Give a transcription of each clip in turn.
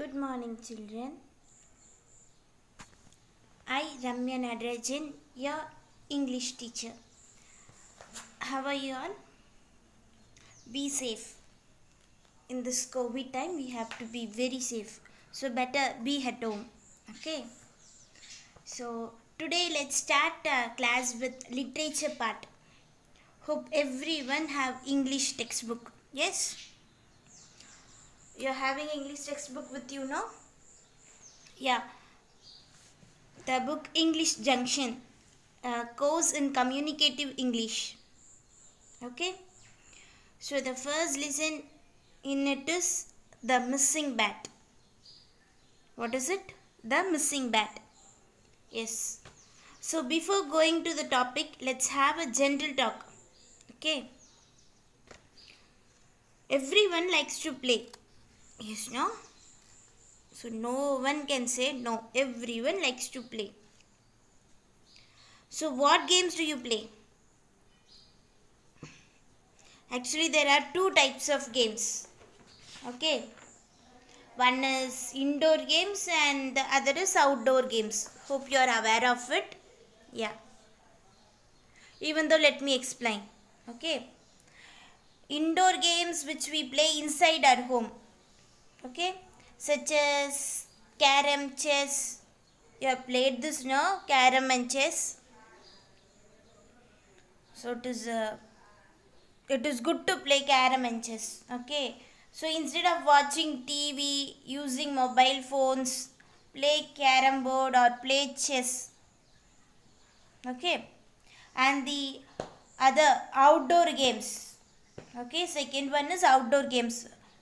Good morning, children. I, Ramya Nadrajan, your English teacher. How are you all? Be safe. In this COVID time, we have to be very safe. So, better be at home. Okay? So, today let's start class with literature part. Hope everyone have English textbook. Yes? You're having English textbook with you, no? Yeah. The book English Junction. Uh, course in Communicative English. Okay. So the first lesson in it is the missing bat. What is it? The missing bat. Yes. So before going to the topic, let's have a gentle talk. Okay. Everyone likes to play yes no so no one can say no everyone likes to play so what games do you play actually there are two types of games okay one is indoor games and the other is outdoor games hope you are aware of it yeah even though let me explain okay indoor games which we play inside our home okay such as carom chess you have played this no carom and chess so it is uh, it is good to play carom and chess okay so instead of watching tv using mobile phones play carom board or play chess okay and the other outdoor games okay second one is outdoor games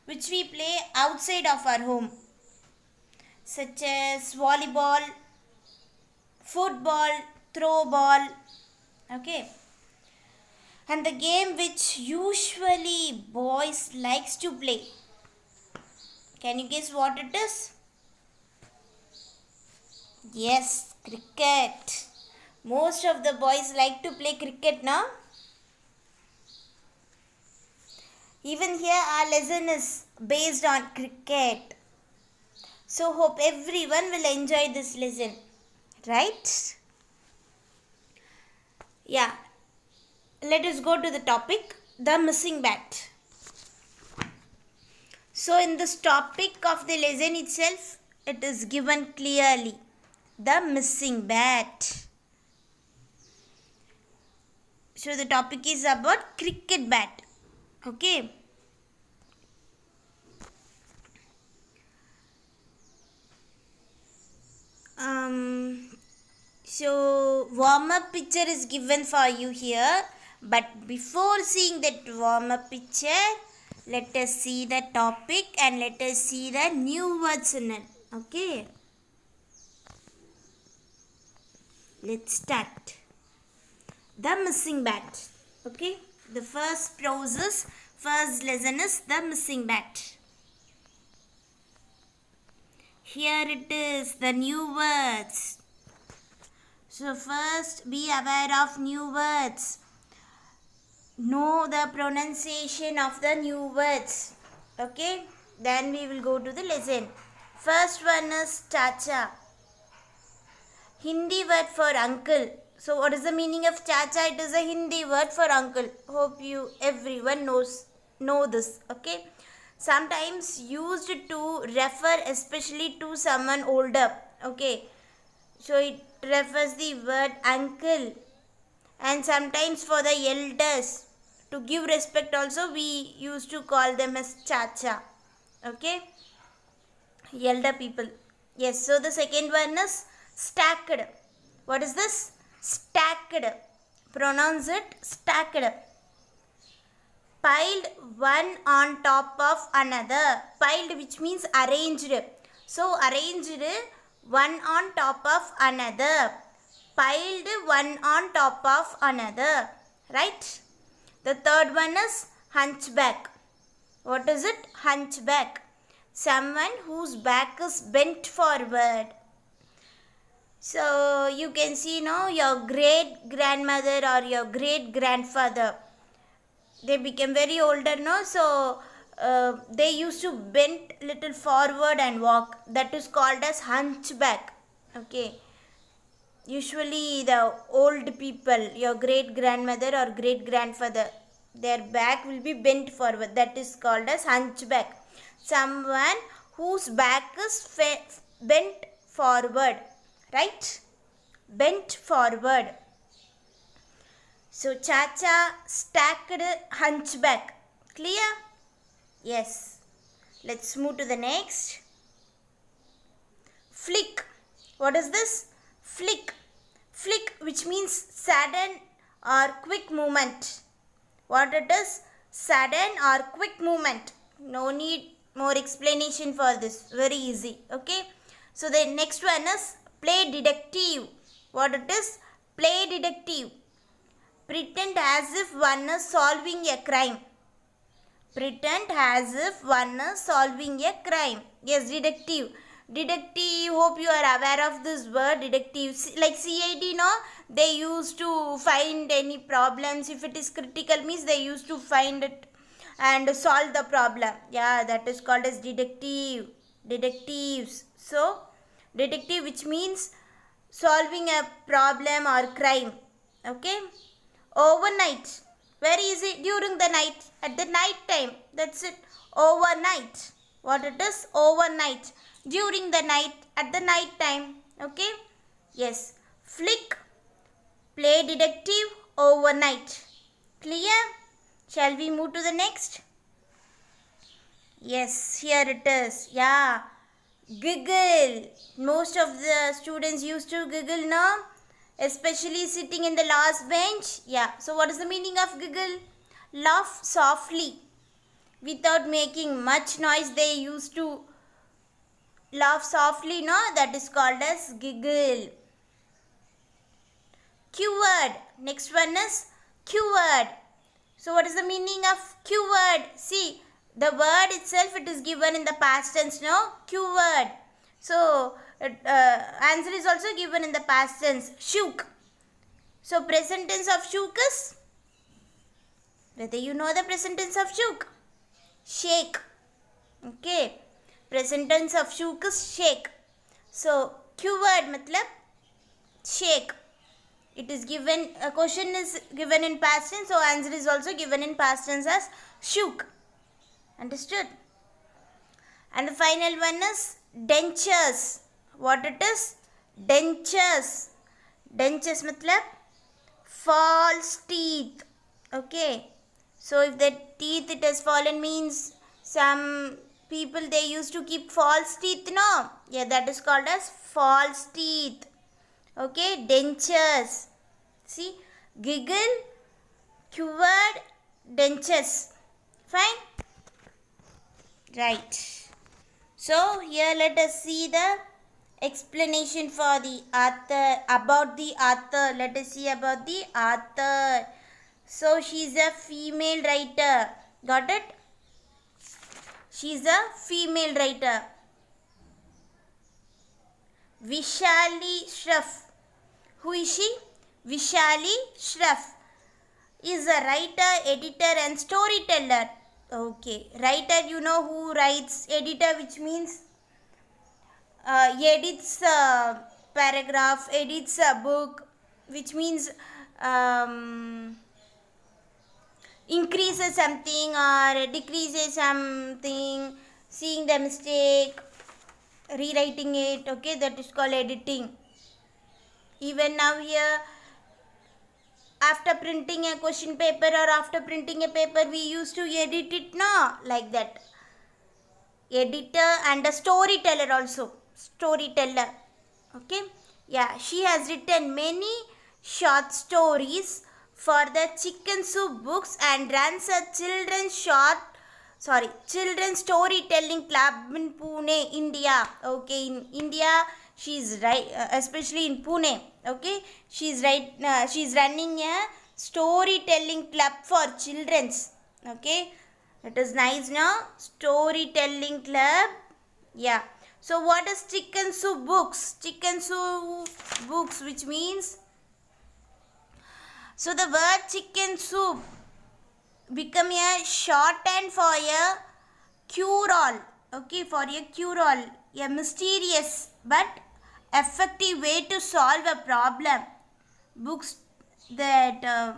which we play outside of our home such as volleyball, football, throw ball. Okay. And the game which usually boys likes to play. Can you guess what it is? Yes, cricket. Most of the boys like to play cricket now. Even here our lesson is based on cricket. So hope everyone will enjoy this lesson. Right? Yeah. Let us go to the topic. The missing bat. So in this topic of the lesson itself, it is given clearly. The missing bat. So the topic is about cricket bat okay um so warm up picture is given for you here but before seeing that warm up picture let us see the topic and let us see the new words in it okay let's start the missing bat okay the first process, first lesson is the missing bat. Here it is, the new words. So first be aware of new words. Know the pronunciation of the new words. Okay, then we will go to the lesson. First one is chacha. Hindi word for uncle so what is the meaning of chacha? It is a Hindi word for uncle. Hope you everyone knows know this. Okay. Sometimes used to refer especially to someone older. Okay. So it refers the word uncle and sometimes for the elders to give respect also we used to call them as chacha. Okay. Elder people. Yes. So the second one is stacked. What is this? stacked pronounce it stacked piled one on top of another piled which means arranged so arranged one on top of another piled one on top of another right the third one is hunchback what is it hunchback someone whose back is bent forward so you can see now your great grandmother or your great grandfather. They became very older now. So uh, they used to bend little forward and walk. That is called as hunchback. Okay. Usually the old people, your great grandmother or great grandfather, their back will be bent forward. That is called as hunchback. Someone whose back is bent forward right? Bent forward. So cha-cha, stacked, hunchback. Clear? Yes. Let's move to the next. Flick. What is this? Flick. Flick which means sudden or quick movement. What it is? Sudden or quick movement. No need more explanation for this. Very easy. Okay. So the next one is play detective what it is play detective pretend as if one is solving a crime pretend as if one is solving a crime yes detective detective hope you are aware of this word detective like cid no they used to find any problems if it is critical means they used to find it and solve the problem yeah that is called as detective detectives so detective which means solving a problem or crime okay overnight where is it during the night at the night time that's it overnight what it is overnight during the night at the night time okay yes flick play detective overnight clear shall we move to the next yes here it is yeah giggle. Most of the students used to giggle now, especially sitting in the last bench. Yeah, so what is the meaning of giggle? Laugh softly. Without making much noise, they used to laugh softly, no? That is called as giggle. Q word. Next one is Q word. So what is the meaning of Q word? See, the word itself it is given in the past tense no q word so uh, uh answer is also given in the past tense shook so present tense of shook is whether you know the present tense of shook shake okay present tense of shook is shake so q word matlab shake it is given a question is given in past tense so answer is also given in past tense as shook Understood? And the final one is dentures. What it is? Dentures. Dentures matlab false teeth. Okay. So if the teeth it has fallen means some people they used to keep false teeth no. Yeah that is called as false teeth. Okay. Dentures. See. Giggle. Cured. Dentures. Fine. Right. So here let us see the explanation for the author about the author. Let us see about the author. So she's a female writer. Got it? She's a female writer. Vishali Shruff. Who is she? Vishali Shruff is a writer, editor and storyteller okay writer you know who writes editor which means uh, edits paragraph edits a book which means um, increases something or decreases something seeing the mistake rewriting it okay that is called editing even now here after printing a question paper or after printing a paper we used to edit it na like that editor and a storyteller also storyteller okay yeah she has written many short stories for the chicken soup books and runs a children's short sorry children's storytelling club in pune india okay in india she is right uh, especially in pune okay she's right uh, running a storytelling club for children's okay it is nice now storytelling club yeah so what is chicken soup books chicken soup books which means so the word chicken soup become a shorthand for a cure all okay for a cure all a mysterious but effective way to solve a problem. Books that uh,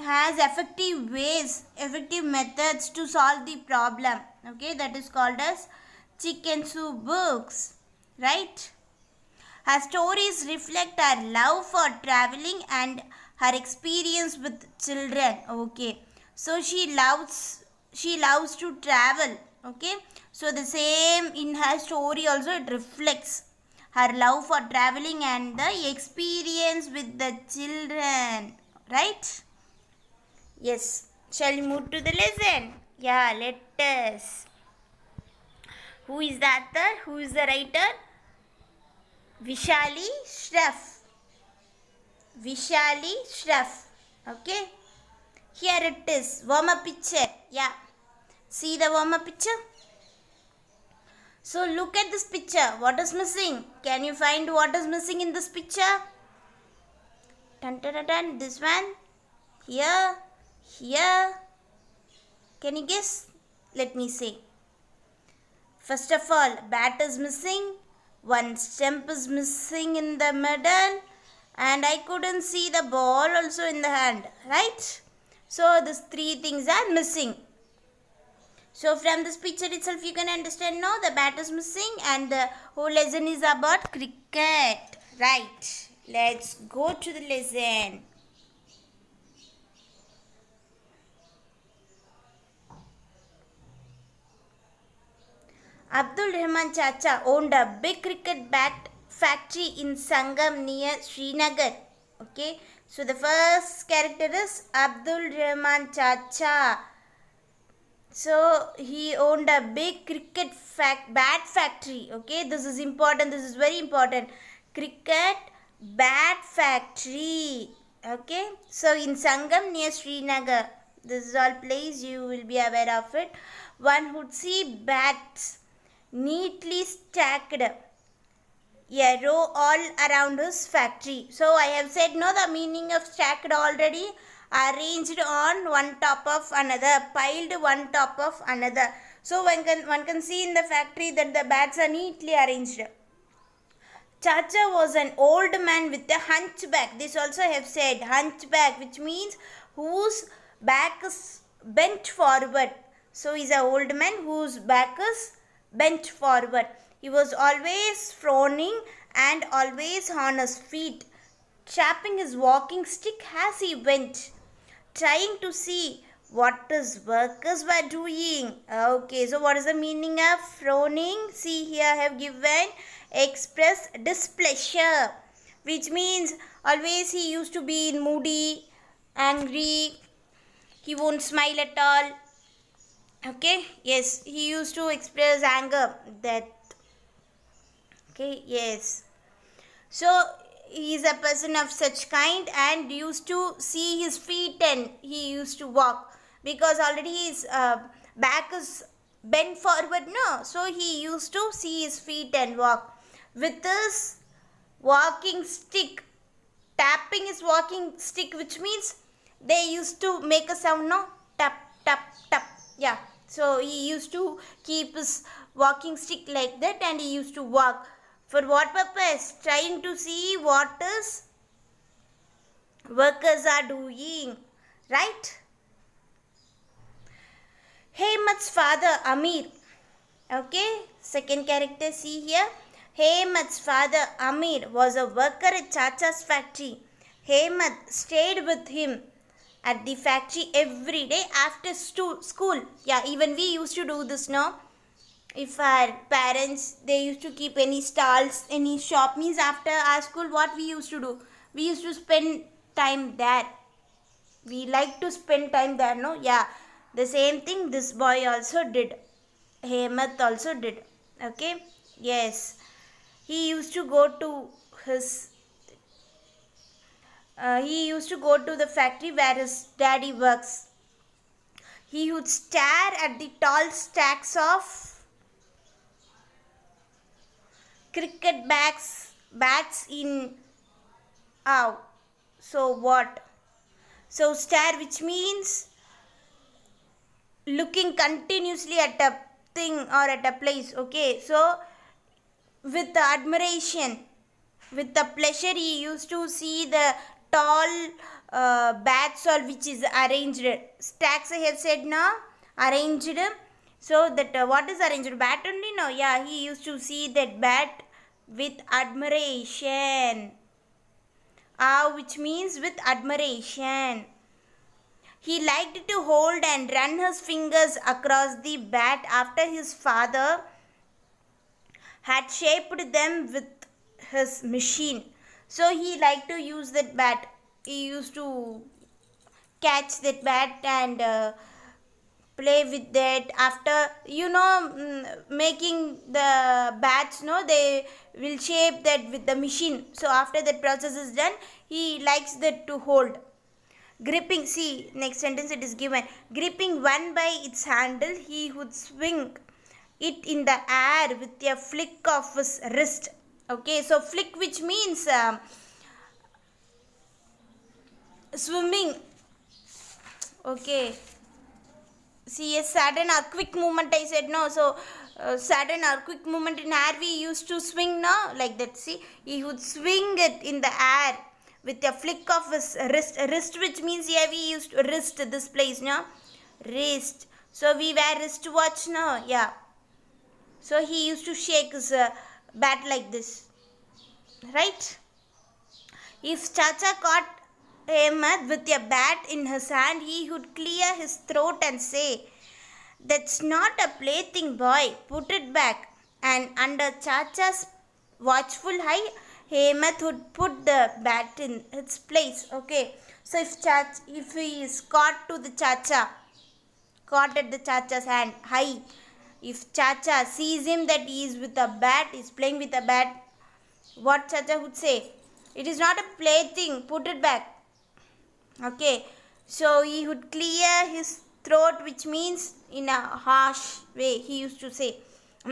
has effective ways, effective methods to solve the problem. Okay, that is called as chicken soup books, right? Her stories reflect her love for traveling and her experience with children. Okay, so she loves she loves to travel. Okay, so the same in her story also it reflects her love for traveling and the experience with the children right yes shall we move to the lesson yeah let us who is the author who is the writer vishali Shresth. vishali Shresth. okay here it is warm up picture yeah see the warm up picture so look at this picture. What is missing? Can you find what is missing in this picture? Dun, dun, dun, dun. This one. Here. Here. Can you guess? Let me say. First of all, bat is missing. One stump is missing in the middle. And I couldn't see the ball also in the hand. Right? So, these three things are missing. So from this picture itself you can understand now the bat is missing and the whole lesson is about cricket. Right. Let's go to the lesson. Abdul Rahman Chacha owned a big cricket bat factory in Sangam near Srinagar. Okay. So the first character is Abdul Rahman Chacha. So he owned a big cricket bat factory. Okay, this is important. This is very important. Cricket bat factory. Okay, so in Sangam near Srinagar, this is all place you will be aware of it. One would see bats neatly stacked a row all around his factory. So I have said no the meaning of stacked already arranged on one top of another, piled one top of another. So one can, one can see in the factory that the bats are neatly arranged. Chacha was an old man with a hunchback. This also have said hunchback which means whose back is bent forward. So he's an old man whose back is bent forward. He was always frowning and always on his feet, trapping his walking stick as he went trying to see what his workers were doing. Okay, so what is the meaning of frowning? See here I have given express displeasure which means always he used to be moody, angry, he won't smile at all. Okay, yes, he used to express anger that. Okay, yes. So he is a person of such kind and used to see his feet and he used to walk because already his uh, back is bent forward no so he used to see his feet and walk with his walking stick tapping his walking stick which means they used to make a sound no tap tap tap yeah so he used to keep his walking stick like that and he used to walk for what purpose? Trying to see what is workers are doing. Right? Hemant's father Amir. Okay, second character see here. Hemant's father Amir was a worker at Chacha's factory. Hemant stayed with him at the factory every day after school. Yeah, even we used to do this now if our parents they used to keep any stalls any shop means after our school what we used to do we used to spend time there we like to spend time there no yeah the same thing this boy also did hemath also did okay yes he used to go to his uh, he used to go to the factory where his daddy works he would stare at the tall stacks of cricket bats, bats in ow. Uh, so what? So stare which means looking continuously at a thing or at a place. Okay. So with the admiration, with the pleasure he used to see the tall uh, bats all which is arranged. Stacks I have said now arranged. So that uh, what is arranged? Bat only now. Yeah, he used to see that bat with admiration. Ah, which means with admiration. He liked to hold and run his fingers across the bat after his father had shaped them with his machine. So he liked to use that bat. He used to catch that bat and uh, play with that after you know mm, making the bats no they will shape that with the machine so after that process is done he likes that to hold gripping see next sentence it is given gripping one by its handle he would swing it in the air with a flick of his wrist okay so flick which means um, swimming okay see a sudden quick movement I said no so uh, sudden quick movement in air we used to swing no like that see he would swing it in the air with a flick of his wrist wrist which means yeah we used to wrist this place no wrist so we wear wristwatch no yeah so he used to shake his uh, bat like this right if Chacha caught Ahmad with a bat in his hand, he would clear his throat and say, That's not a plaything, boy. Put it back. And under Chacha's watchful eye, Ahmad would put the bat in its place. Okay. So if Chacha, if he is caught to the Chacha, caught at the Chacha's hand, Hi. If Chacha sees him that he is with a bat, is playing with a bat, what Chacha would say? It is not a plaything. Put it back okay so he would clear his throat which means in a harsh way he used to say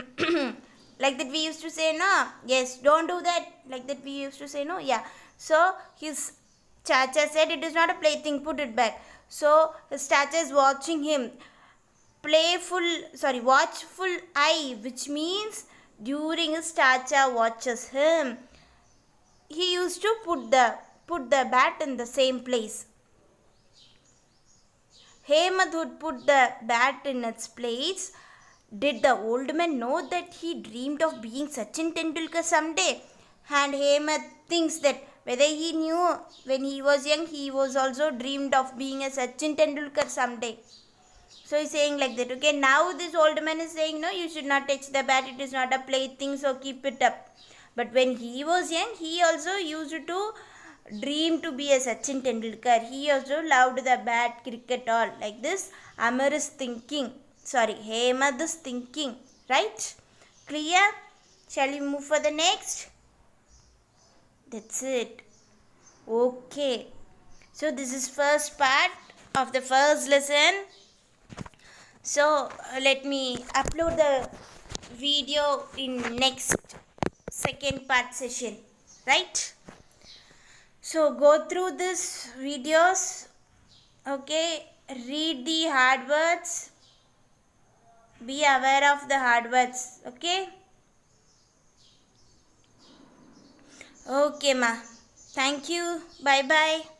like that we used to say no yes don't do that like that we used to say no yeah so his chacha said it is not a plaything put it back so his chacha is watching him playful sorry watchful eye which means during his chacha watches him he used to put the put the bat in the same place Hamath would put the bat in its place. Did the old man know that he dreamed of being Sachin Tendulkar someday? And Hamath thinks that whether he knew when he was young, he was also dreamed of being a Sachin Tendulkar someday. So he's saying like that. Okay, now this old man is saying, no, you should not touch the bat. It is not a plaything, so keep it up. But when he was young, he also used to Dream to be a Sachin Tendulkar. He also loved the bad cricket, all. Like this, Amar is thinking. Sorry, Hemad is thinking. Right? Clear? Shall we move for the next? That's it. Okay. So, this is first part of the first lesson. So, uh, let me upload the video in next second part session. Right? so go through these videos okay read the hard words be aware of the hard words okay okay ma thank you bye bye